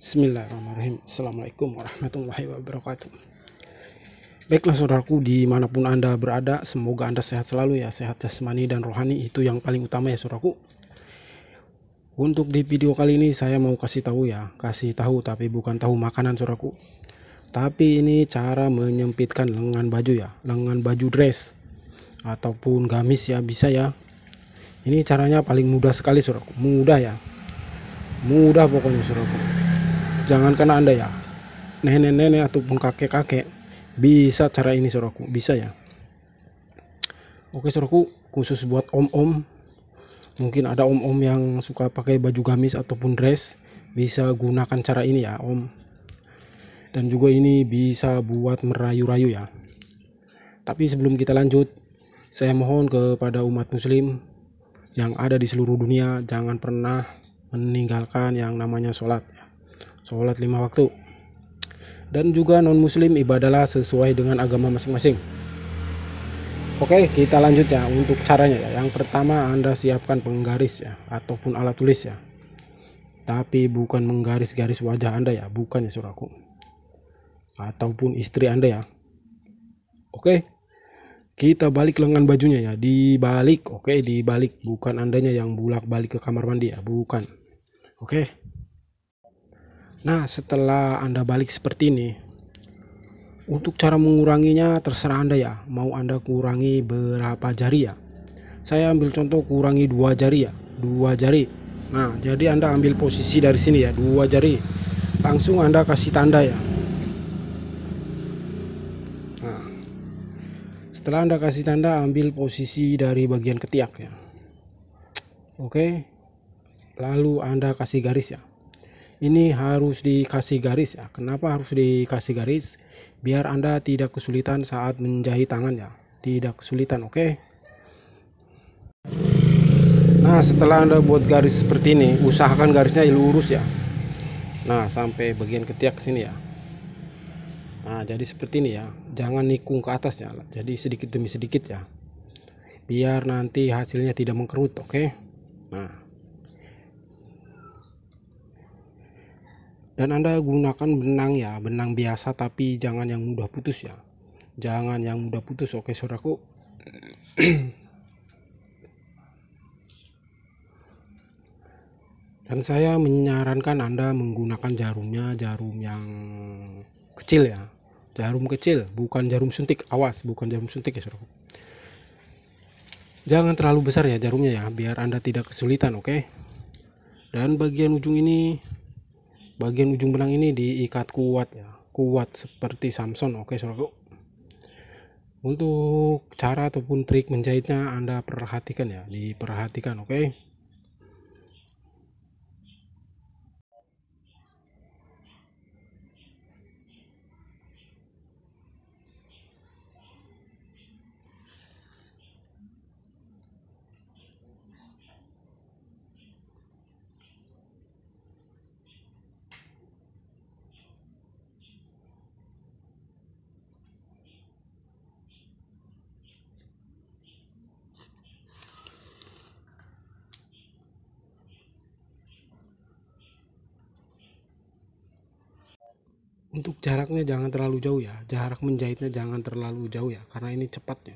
Bismillahirrahmanirrahim Assalamualaikum warahmatullahi wabarakatuh Baiklah saudaraku dimanapun anda berada Semoga anda sehat selalu ya Sehat jasmani dan rohani itu yang paling utama ya saudaraku Untuk di video kali ini saya mau kasih tahu ya Kasih tahu tapi bukan tahu makanan saudaraku Tapi ini cara menyempitkan lengan baju ya Lengan baju dress Ataupun gamis ya bisa ya Ini caranya paling mudah sekali saudaraku Mudah ya Mudah pokoknya saudaraku Jangan karena anda ya nenek-nenek ataupun kakek-kakek bisa cara ini suruhku bisa ya oke suruhku khusus buat om-om mungkin ada om-om yang suka pakai baju gamis ataupun dress bisa gunakan cara ini ya om dan juga ini bisa buat merayu-rayu ya tapi sebelum kita lanjut saya mohon kepada umat muslim yang ada di seluruh dunia jangan pernah meninggalkan yang namanya sholat ya sholat lima waktu dan juga non muslim ibadahlah sesuai dengan agama masing-masing Oke kita lanjut ya untuk caranya ya yang pertama anda siapkan penggaris ya ataupun alat tulis ya tapi bukan menggaris-garis wajah anda ya bukan ya suraku ataupun istri anda ya Oke kita balik lengan bajunya ya dibalik oke okay, dibalik bukan andanya yang bulak balik ke kamar mandi ya bukan oke okay. Nah, setelah Anda balik seperti ini, untuk cara menguranginya terserah Anda ya, mau Anda kurangi berapa jari ya. Saya ambil contoh kurangi dua jari ya, dua jari. Nah, jadi Anda ambil posisi dari sini ya, dua jari. Langsung Anda kasih tanda ya. Nah, setelah Anda kasih tanda, ambil posisi dari bagian ketiak ya. Oke, lalu Anda kasih garis ya ini harus dikasih garis ya. Kenapa harus dikasih garis? Biar Anda tidak kesulitan saat menjahit tangannya, Tidak kesulitan, oke? Okay? Nah, setelah Anda buat garis seperti ini, usahakan garisnya lurus ya. Nah, sampai bagian ketiak sini ya. Nah, jadi seperti ini ya. Jangan nikung ke atasnya. Jadi sedikit demi sedikit ya. Biar nanti hasilnya tidak mengkerut, oke? Okay? Nah, dan anda gunakan benang ya benang biasa tapi jangan yang mudah putus ya jangan yang mudah putus oke saudaraku dan saya menyarankan anda menggunakan jarumnya jarum yang kecil ya jarum kecil bukan jarum suntik awas bukan jarum suntik ya saudaraku. jangan terlalu besar ya jarumnya ya biar anda tidak kesulitan oke dan bagian ujung ini bagian ujung benang ini diikat kuat ya kuat seperti Samson oke saudaraku untuk cara ataupun trik menjahitnya anda perhatikan ya diperhatikan oke okay? untuk jaraknya jangan terlalu jauh ya jarak menjahitnya jangan terlalu jauh ya karena ini cepatnya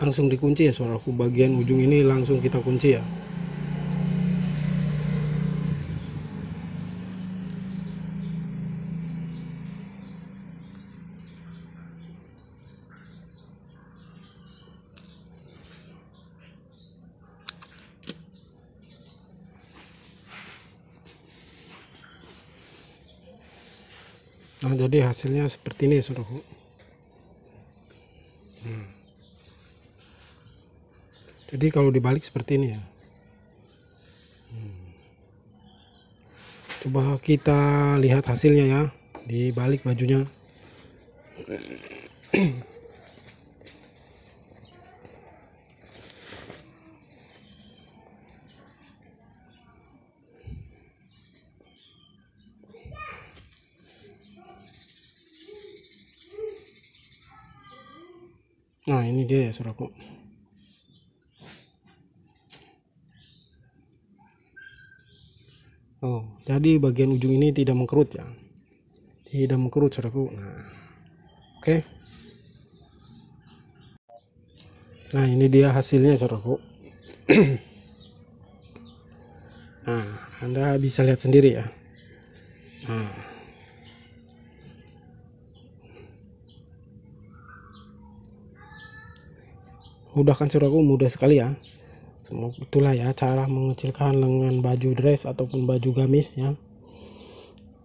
langsung dikunci ya suaraku bagian ujung ini langsung kita kunci ya Nah, jadi hasilnya seperti ini, suruh. jadi kalau dibalik seperti ini ya hmm. coba kita lihat hasilnya ya dibalik bajunya Nah ini dia ya suraku oh jadi bagian ujung ini tidak mengkerut ya tidak mengkerut saudaraku nah oke okay. nah ini dia hasilnya saudaraku nah anda bisa lihat sendiri ya nah mudah kan saudaraku mudah sekali ya itulah ya cara mengecilkan lengan baju dress ataupun baju gamis ya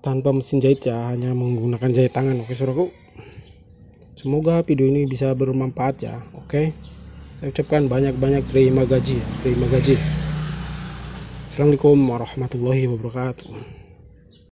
tanpa mesin jahit ya hanya menggunakan jahit tangan oke suruhku semoga video ini bisa bermanfaat ya oke saya ucapkan banyak-banyak terima gaji ya, terima gaji Assalamualaikum warahmatullahi wabarakatuh